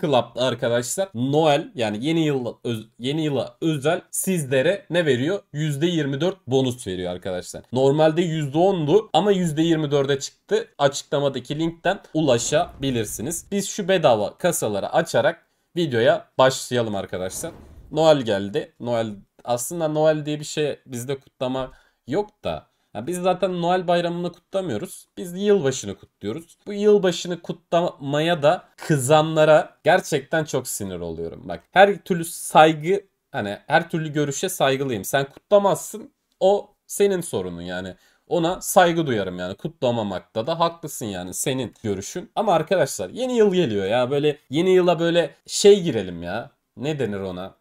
Club'da arkadaşlar Noel yani yeni yıl yeni yıla özel sizlere ne veriyor? %24 bonus veriyor arkadaşlar. Normalde %10'du ama %24'e çıktı. Açıklamadaki linkten ulaşabilirsiniz. Biz şu bedava kasaları açarak videoya başlayalım arkadaşlar. Noel geldi. Noel aslında Noel diye bir şey bizde kutlama yok da ya biz zaten Noel bayramını kutlamıyoruz. Biz yılbaşını kutluyoruz. Bu yılbaşını kutlamaya da kızanlara gerçekten çok sinir oluyorum. Bak her türlü saygı hani her türlü görüşe saygılıyım. Sen kutlamazsın o senin sorunun yani. Ona saygı duyarım yani kutlamamakta da haklısın yani senin görüşün. Ama arkadaşlar yeni yıl geliyor ya böyle yeni yıla böyle şey girelim ya. Ne denir ona?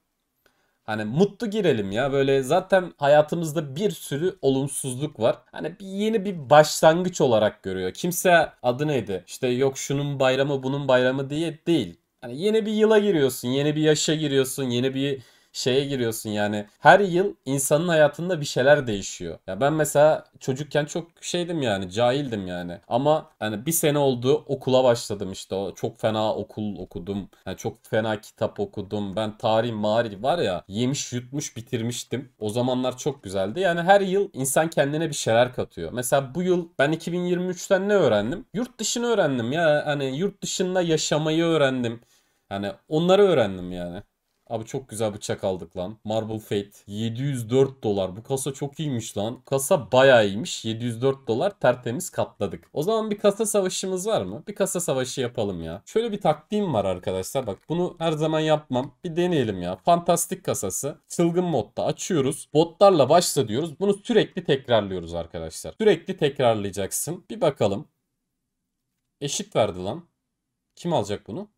Hani mutlu girelim ya böyle zaten hayatımızda bir sürü olumsuzluk var. Hani bir yeni bir başlangıç olarak görüyor. Kimse adı neydi? İşte yok şunun bayramı bunun bayramı diye değil. Hani yeni bir yıla giriyorsun, yeni bir yaşa giriyorsun, yeni bir şeye giriyorsun yani. Her yıl insanın hayatında bir şeyler değişiyor. Ya ben mesela çocukken çok şeydim yani cahildim yani. Ama hani bir sene oldu okula başladım işte. O çok fena okul okudum. Yani çok fena kitap okudum. Ben tarih mari var ya yemiş yutmuş bitirmiştim. O zamanlar çok güzeldi. Yani her yıl insan kendine bir şeyler katıyor. Mesela bu yıl ben 2023'ten ne öğrendim? Yurt dışını öğrendim ya. Hani yurt dışında yaşamayı öğrendim. Hani onları öğrendim yani. Abi çok güzel bıçak aldık lan. Marble Fate 704 dolar. Bu kasa çok iyiymiş lan. Kasa bayağı iyiymiş. 704 dolar tertemiz katladık. O zaman bir kasa savaşımız var mı? Bir kasa savaşı yapalım ya. Şöyle bir taktiğim var arkadaşlar. Bak bunu her zaman yapmam. Bir deneyelim ya. Fantastik kasası. Çılgın modda açıyoruz. Botlarla başla diyoruz. Bunu sürekli tekrarlıyoruz arkadaşlar. Sürekli tekrarlayacaksın. Bir bakalım. Eşit verdi lan. Kim alacak bunu?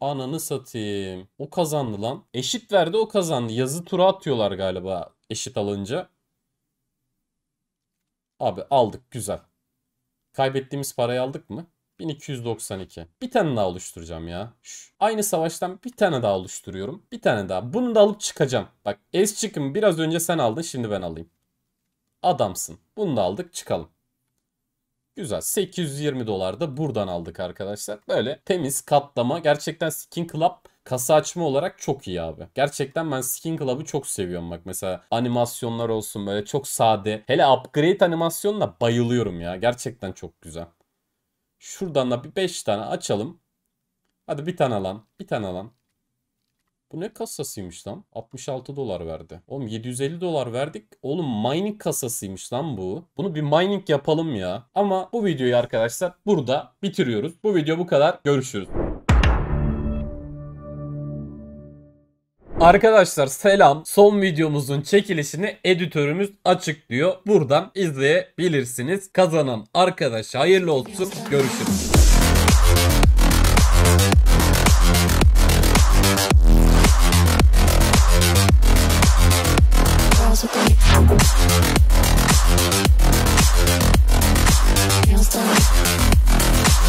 Ananı satayım. O kazandı lan. Eşit verdi o kazandı. Yazı tura atıyorlar galiba eşit alınca. Abi aldık güzel. Kaybettiğimiz parayı aldık mı? 1292. Bir tane daha oluşturacağım ya. Şu, aynı savaştan bir tane daha oluşturuyorum. Bir tane daha. Bunu da alıp çıkacağım. Bak es çıkın biraz önce sen aldın şimdi ben alayım. Adamsın. Bunu da aldık çıkalım. Güzel. 820 dolar da buradan aldık arkadaşlar. Böyle temiz katlama. Gerçekten Skin Club kasa açma olarak çok iyi abi. Gerçekten ben Skin Club'ı çok seviyorum bak mesela animasyonlar olsun böyle çok sade. Hele upgrade animasyonla bayılıyorum ya. Gerçekten çok güzel. Şuradan da bir 5 tane açalım. Hadi bir tane alan, bir tane alan, bu ne kasasıymış lan? 66 dolar verdi. Oğlum 750 dolar verdik. Oğlum mining kasasıymış lan bu. Bunu bir mining yapalım ya. Ama bu videoyu arkadaşlar burada bitiriyoruz. Bu video bu kadar. Görüşürüz. Arkadaşlar selam. Son videomuzun çekilişini editörümüz açıklıyor. Buradan izleyebilirsiniz. Kazanan arkadaşa hayırlı olsun. Görüşürüz.